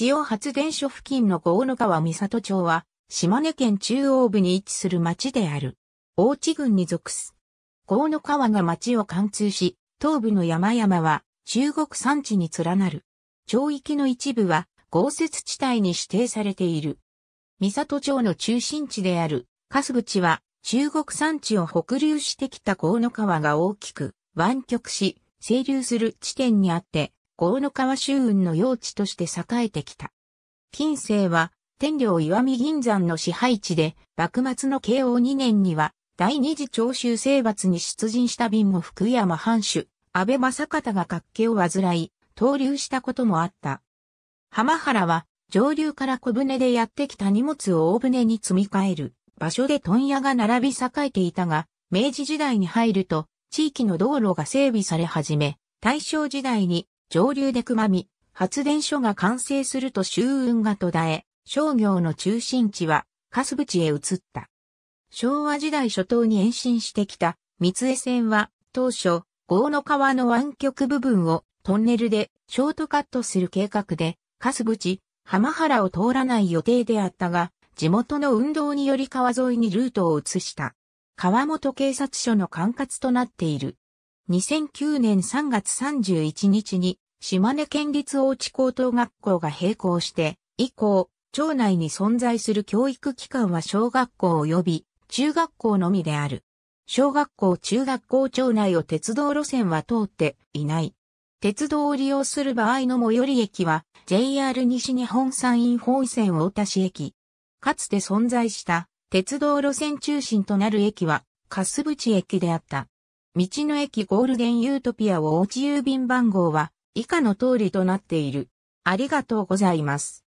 塩発電所付近の河野川三里町は、島根県中央部に位置する町である。大地郡に属す。河野川が町を貫通し、東部の山々は中国山地に連なる。町域の一部は豪雪地帯に指定されている。三里町の中心地である、粕口は中国山地を北流してきた河野川が大きく湾曲し、清流する地点にあって、河野川周雲の用地として栄えてきた。近世は、天領岩見銀山の支配地で、幕末の慶応2年には、第二次長州征伐に出陣した便も福山藩主、安倍正方が活気を患い、投留したこともあった。浜原は、上流から小舟でやってきた荷物を大船に積み替える場所で問屋が並び栄えていたが、明治時代に入ると、地域の道路が整備され始め、大正時代に上流でくまみ、発電所が完成すると周運が途絶え、商業の中心地は、粕淵へ移った。昭和時代初頭に延伸してきた、三重線は、当初、豪の川の湾曲部分をトンネルでショートカットする計画で、粕淵、浜原を通らない予定であったが、地元の運動により川沿いにルートを移した。川本警察署の管轄となっている。2009年3月31日に島根県立大地高等学校が閉校して以降、町内に存在する教育機関は小学校及び中学校のみである。小学校、中学校町内を鉄道路線は通っていない。鉄道を利用する場合の最寄り駅は JR 西日本山陰本線大田市駅。かつて存在した鉄道路線中心となる駅は、かすぶち駅であった。道の駅ゴールデンユートピアをおち郵便番号は以下の通りとなっている。ありがとうございます。